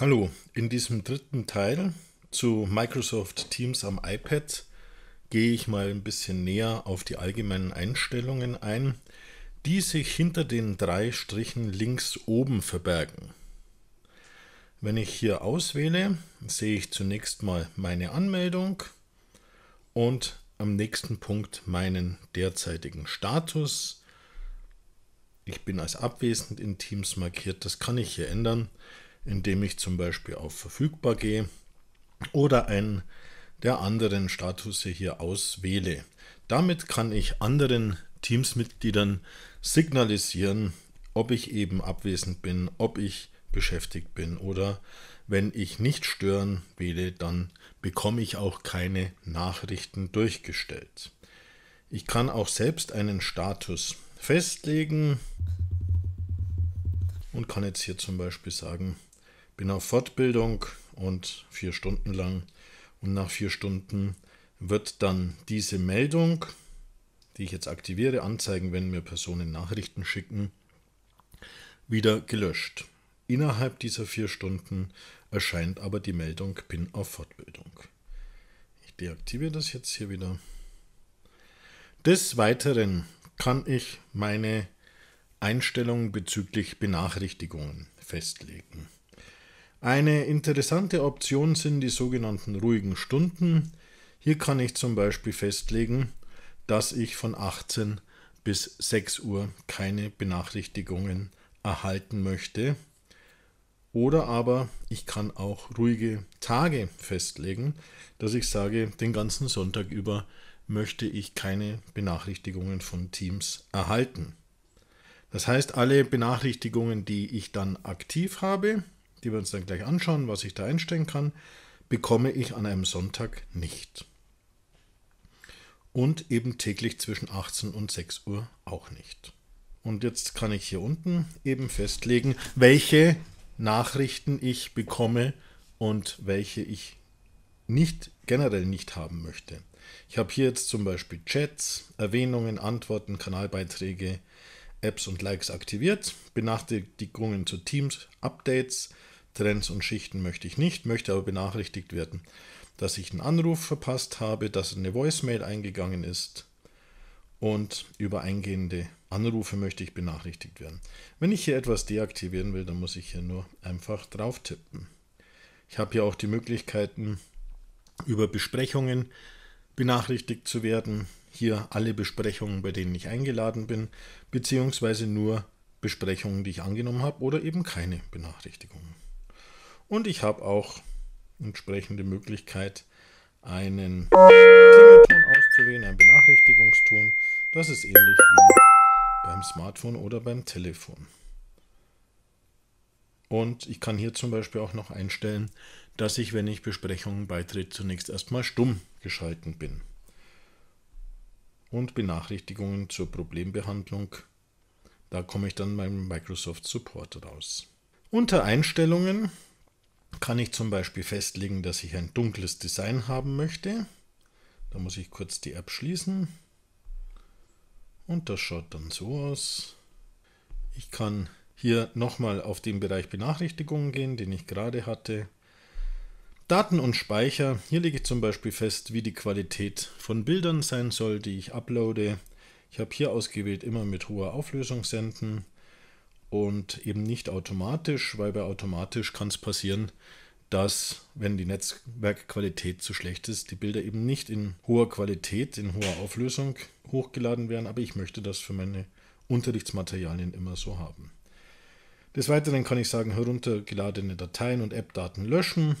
Hallo, in diesem dritten Teil zu Microsoft Teams am iPad gehe ich mal ein bisschen näher auf die allgemeinen Einstellungen ein, die sich hinter den drei Strichen links oben verbergen. Wenn ich hier auswähle, sehe ich zunächst mal meine Anmeldung und am nächsten Punkt meinen derzeitigen Status. Ich bin als abwesend in Teams markiert, das kann ich hier ändern indem ich zum Beispiel auf Verfügbar gehe oder einen der anderen Status hier auswähle. Damit kann ich anderen Teamsmitgliedern signalisieren, ob ich eben abwesend bin, ob ich beschäftigt bin oder wenn ich nicht stören wähle, dann bekomme ich auch keine Nachrichten durchgestellt. Ich kann auch selbst einen Status festlegen und kann jetzt hier zum Beispiel sagen, bin auf Fortbildung und vier Stunden lang. Und nach vier Stunden wird dann diese Meldung, die ich jetzt aktiviere, anzeigen, wenn mir Personen Nachrichten schicken, wieder gelöscht. Innerhalb dieser vier Stunden erscheint aber die Meldung Bin auf Fortbildung. Ich deaktiviere das jetzt hier wieder. Des Weiteren kann ich meine Einstellungen bezüglich Benachrichtigungen festlegen. Eine interessante Option sind die sogenannten ruhigen Stunden. Hier kann ich zum Beispiel festlegen, dass ich von 18 bis 6 Uhr keine Benachrichtigungen erhalten möchte. Oder aber ich kann auch ruhige Tage festlegen, dass ich sage, den ganzen Sonntag über möchte ich keine Benachrichtigungen von Teams erhalten. Das heißt, alle Benachrichtigungen, die ich dann aktiv habe, die wir uns dann gleich anschauen, was ich da einstellen kann, bekomme ich an einem Sonntag nicht. Und eben täglich zwischen 18 und 6 Uhr auch nicht. Und jetzt kann ich hier unten eben festlegen, welche Nachrichten ich bekomme und welche ich nicht generell nicht haben möchte. Ich habe hier jetzt zum Beispiel Chats, Erwähnungen, Antworten, Kanalbeiträge, Apps und Likes aktiviert, Benachrichtigungen zu Teams, Updates, Trends und Schichten möchte ich nicht, möchte aber benachrichtigt werden, dass ich einen Anruf verpasst habe, dass eine Voicemail eingegangen ist und über eingehende Anrufe möchte ich benachrichtigt werden. Wenn ich hier etwas deaktivieren will, dann muss ich hier nur einfach drauf tippen. Ich habe hier auch die Möglichkeiten, über Besprechungen benachrichtigt zu werden, hier alle Besprechungen, bei denen ich eingeladen bin, beziehungsweise nur Besprechungen, die ich angenommen habe oder eben keine Benachrichtigungen. Und ich habe auch entsprechende Möglichkeit, einen Klingelton auszuwählen, einen Benachrichtigungston. Das ist ähnlich wie beim Smartphone oder beim Telefon. Und ich kann hier zum Beispiel auch noch einstellen, dass ich, wenn ich Besprechungen beitritt, zunächst erstmal stumm geschalten bin und Benachrichtigungen zur Problembehandlung. Da komme ich dann beim Microsoft Support raus. Unter Einstellungen kann ich zum Beispiel festlegen, dass ich ein dunkles Design haben möchte. Da muss ich kurz die App schließen. Und das schaut dann so aus. Ich kann hier nochmal auf den Bereich Benachrichtigungen gehen, den ich gerade hatte. Daten und Speicher. Hier lege ich zum Beispiel fest, wie die Qualität von Bildern sein soll, die ich uploade. Ich habe hier ausgewählt immer mit hoher Auflösung senden und eben nicht automatisch, weil bei automatisch kann es passieren, dass, wenn die Netzwerkqualität zu schlecht ist, die Bilder eben nicht in hoher Qualität, in hoher Auflösung hochgeladen werden. Aber ich möchte das für meine Unterrichtsmaterialien immer so haben. Des Weiteren kann ich sagen, heruntergeladene Dateien und App-Daten löschen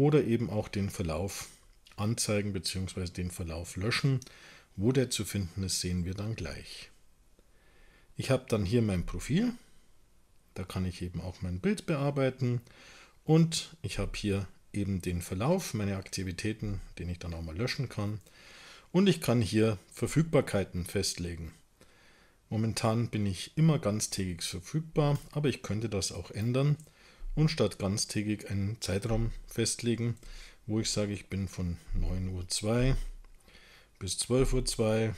oder eben auch den Verlauf anzeigen bzw. den Verlauf löschen. Wo der zu finden ist, sehen wir dann gleich. Ich habe dann hier mein Profil. Da kann ich eben auch mein Bild bearbeiten. Und ich habe hier eben den Verlauf, meine Aktivitäten, den ich dann auch mal löschen kann. Und ich kann hier Verfügbarkeiten festlegen. Momentan bin ich immer ganztägig verfügbar, aber ich könnte das auch ändern und statt ganztägig einen Zeitraum festlegen, wo ich sage, ich bin von 9.02 Uhr bis 12.02 Uhr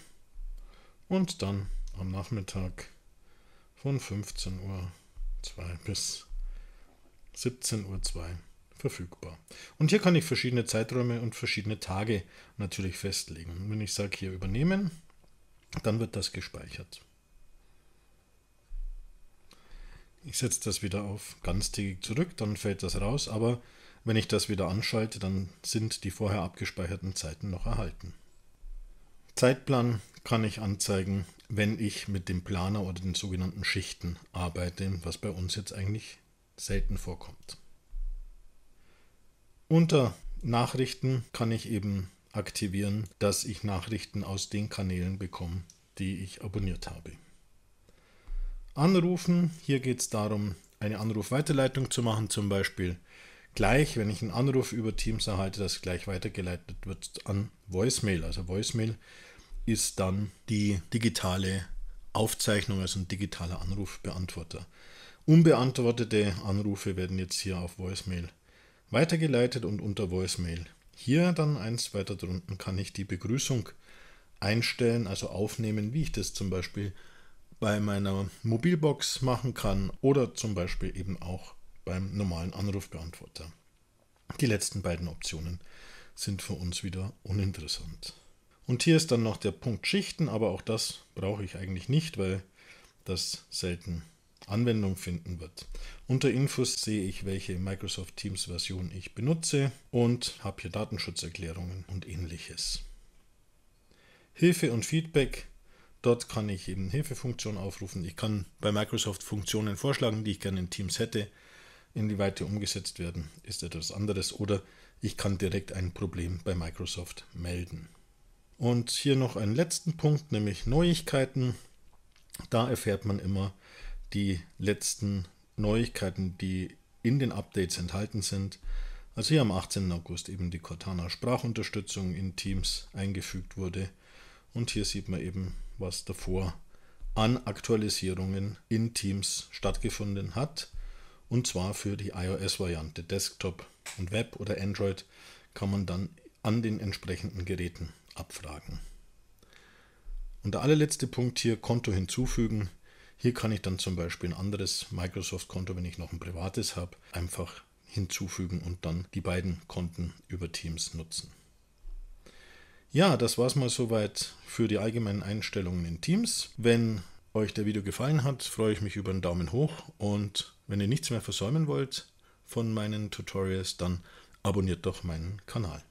und dann am Nachmittag von 15.02 Uhr bis 17.02 Uhr verfügbar. Und hier kann ich verschiedene Zeiträume und verschiedene Tage natürlich festlegen. Wenn ich sage hier übernehmen, dann wird das gespeichert. ich setze das wieder auf ganztägig zurück, dann fällt das raus, aber wenn ich das wieder anschalte, dann sind die vorher abgespeicherten Zeiten noch erhalten. Zeitplan kann ich anzeigen, wenn ich mit dem Planer oder den sogenannten Schichten arbeite, was bei uns jetzt eigentlich selten vorkommt. Unter Nachrichten kann ich eben aktivieren, dass ich Nachrichten aus den Kanälen bekomme, die ich abonniert habe. Anrufen. Hier geht es darum, eine Anrufweiterleitung zu machen, zum Beispiel gleich, wenn ich einen Anruf über Teams erhalte, dass gleich weitergeleitet wird an Voicemail. Also Voicemail ist dann die digitale Aufzeichnung, also ein digitaler Anrufbeantworter. Unbeantwortete Anrufe werden jetzt hier auf Voicemail weitergeleitet und unter Voicemail. Hier dann eins weiter drunten kann ich die Begrüßung einstellen, also aufnehmen, wie ich das zum Beispiel bei meiner Mobilbox machen kann oder zum Beispiel eben auch beim normalen Anrufbeantworter. Die letzten beiden Optionen sind für uns wieder uninteressant. Und hier ist dann noch der Punkt Schichten, aber auch das brauche ich eigentlich nicht, weil das selten Anwendung finden wird. Unter Infos sehe ich, welche Microsoft Teams Version ich benutze und habe hier Datenschutzerklärungen und ähnliches. Hilfe und Feedback Dort kann ich eben Hilfefunktionen aufrufen. Ich kann bei Microsoft Funktionen vorschlagen, die ich gerne in Teams hätte. in die Weite umgesetzt werden, ist etwas anderes. Oder ich kann direkt ein Problem bei Microsoft melden. Und hier noch einen letzten Punkt, nämlich Neuigkeiten. Da erfährt man immer die letzten Neuigkeiten, die in den Updates enthalten sind. Also hier am 18. August eben die Cortana Sprachunterstützung in Teams eingefügt wurde. Und hier sieht man eben was davor an Aktualisierungen in Teams stattgefunden hat. Und zwar für die iOS-Variante Desktop und Web oder Android kann man dann an den entsprechenden Geräten abfragen. Und der allerletzte Punkt hier, Konto hinzufügen. Hier kann ich dann zum Beispiel ein anderes Microsoft-Konto, wenn ich noch ein privates habe, einfach hinzufügen und dann die beiden Konten über Teams nutzen. Ja, das war es mal soweit für die allgemeinen Einstellungen in Teams. Wenn euch der Video gefallen hat, freue ich mich über einen Daumen hoch und wenn ihr nichts mehr versäumen wollt von meinen Tutorials, dann abonniert doch meinen Kanal.